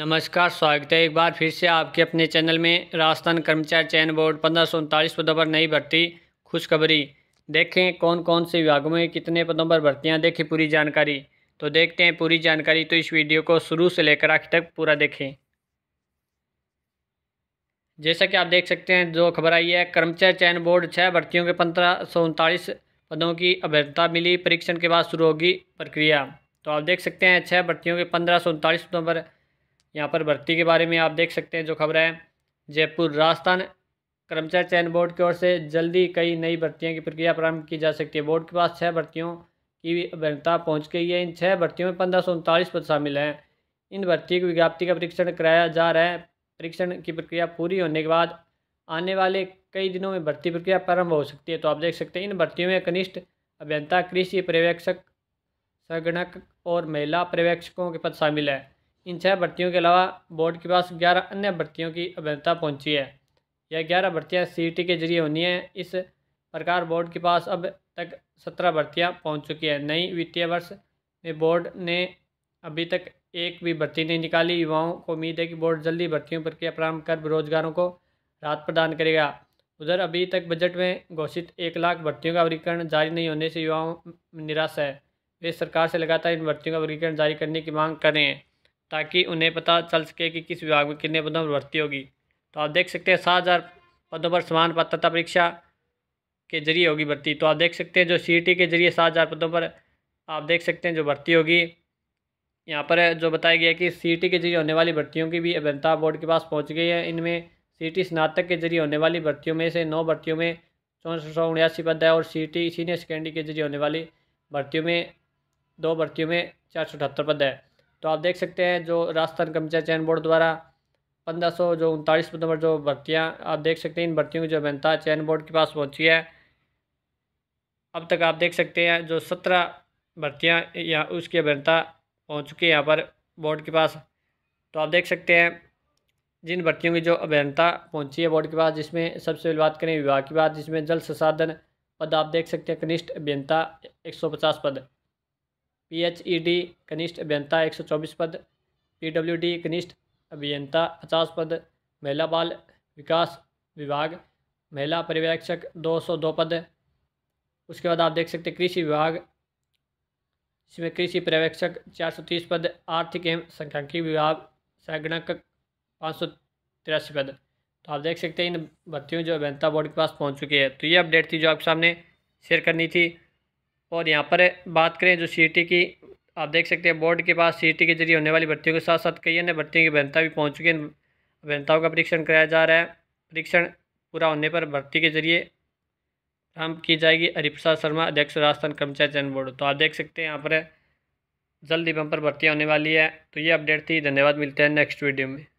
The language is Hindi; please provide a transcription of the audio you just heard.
नमस्कार स्वागत है एक बार फिर से आपके अपने चैनल में राजस्थान कर्मचारी चयन बोर्ड पंद्रह सौ उनतालीस पदों पर नई भर्ती खुशखबरी देखें कौन कौन से विभागों में कितने पदों पर भर्तियाँ देखें पूरी जानकारी तो देखते हैं पूरी जानकारी तो इस वीडियो को शुरू से लेकर आखिर तक पूरा देखें जैसा कि आप देख सकते हैं जो खबर आई है कर्मचारी चयन बोर्ड छः भर्तियों के पंद्रह सौ उनतालीस पदों की अभ्यर्थता मिली परीक्षण के बाद शुरू होगी प्रक्रिया तो आप देख सकते हैं छः भर्तियों के पंद्रह सौ उनतालीस पदों पर यहाँ पर भर्ती के बारे में आप देख सकते हैं जो खबर है जयपुर राजस्थान कर्मचारी चयन बोर्ड की ओर से जल्दी कई नई भर्तियों की प्रक्रिया प्रारंभ की जा सकती है बोर्ड के पास छः भर्तियों की अभ्यता पहुँच गई है इन छः भर्तियों में पंद्रह सौ उनतालीस पद शामिल हैं इन भर्ती की विज्ञाप्ति का परीक्षण कराया जा रहा है परीक्षण की प्रक्रिया पूरी होने के बाद आने वाले कई दिनों में भर्ती प्रक्रिया प्रारंभ हो सकती है तो आप देख सकते हैं इन भर्तियों में कनिष्ठ अभियंता कृषि पर्यवेक्षक संगणक और महिला पर्यवेक्षकों के पद शामिल है इन छः भर्तियों के अलावा बोर्ड के पास ग्यारह अन्य भर्तियों की अभ्यता पहुंची है यह ग्यारह भर्तियां सी के जरिए होनी है इस प्रकार बोर्ड के पास अब तक सत्रह भर्तियां पहुंच चुकी है नई वित्तीय वर्ष में बोर्ड ने अभी तक एक भी भर्ती नहीं निकाली युवाओं को उम्मीद है कि बोर्ड जल्दी भर्तियों प्रक्रिया प्रारंभ कर बेरोजगारों को राहत प्रदान करेगा उधर अभी तक बजट में घोषित एक लाख भर्तियों का वर्गीकरण जारी नहीं होने से युवाओं निराश है वे सरकार से लगातार इन भर्तियों का वर्गीकरण जारी करने की मांग कर रहे हैं ताकि उन्हें पता चल सके कि किस विभाग में कितने पदों पर भर्ती होगी तो आप देख सकते हैं सात हज़ार पदों पर समान पात्रता परीक्षा के जरिए होगी भर्ती तो आप देख सकते हैं जो सी e के जरिए सात हज़ार पदों पर आप देख सकते हैं जो भर्ती होगी यहाँ पर जो बताया गया कि सी e के जरिए होने वाली भर्तियों की भी अभियंता बोर्ड के पास पहुँच गई है इनमें सी e स्नातक के जरिए होने वाली भर्तियों में से नौ भर्तियों में चौंसठ सौ उन्यासी पद है और सी सीनियर सेकेंडरी के जरिए होने वाली भर्तियों में दो भर्तियों में चार सौ अठहत्तर पद है तो आप देख सकते हैं जो राजस्थान कर्मचारी चयन बोर्ड द्वारा पंद्रह सौ जो उनतालीस नंबर जो भर्तियाँ आप देख सकते हैं इन भर्तियों की जो अभियंता चयन बोर्ड के पास पहुँची है अब तक आप देख सकते हैं जो सत्रह भर्तियाँ या उसकी अभियंता पहुँच चुकी है यहाँ पर बोर्ड के पास तो आप देख सकते हैं जिन भर्तियों की जो अभियंता पहुँची है बोर्ड के पास जिसमें सबसे पहले बात करें विभाग की बात जिसमें जल संसाधन पद आप देख सकते हैं कनिष्ठ अभियंता एक पद पीएचईडी कनिष्ठ अभियंता एक सौ चौबीस पद पीडब्ल्यूडी कनिष्ठ अभियंता पचास पद महिला बाल विकास विभाग महिला पर्यवेक्षक दो सौ दो पद उसके बाद आप देख सकते हैं कृषि विभाग इसमें कृषि पर्यवेक्षक चार सौ तीस पद आर्थिक एवं संख्यांकी विभाग संगणक पाँच सौ तिरासी पद तो आप देख सकते हैं इन भर्तियों जो अभियंता बोर्ड के पास पहुंच चुकी है तो ये अपडेट थी जो आपके सामने शेयर करनी थी और यहाँ पर बात करें जो सी की आप देख सकते हैं बोर्ड के पास सी के जरिए होने वाली भर्तियों के साथ साथ कई अन्य भर्तियों की अभ्यंता भी पहुँच चुकी है अभ्यंताओं का परीक्षण कराया जा रहा है परीक्षण पूरा होने पर भर्ती के जरिए काम की जाएगी हरिप्रसाद शर्मा अध्यक्ष राजस्थान कर्मचारी चयन बोर्ड तो आप देख सकते हैं यहाँ पर जल्द ही बम पर भर्ती होने वाली है तो ये अपडेट थी धन्यवाद मिलते हैं नेक्स्ट वीडियो में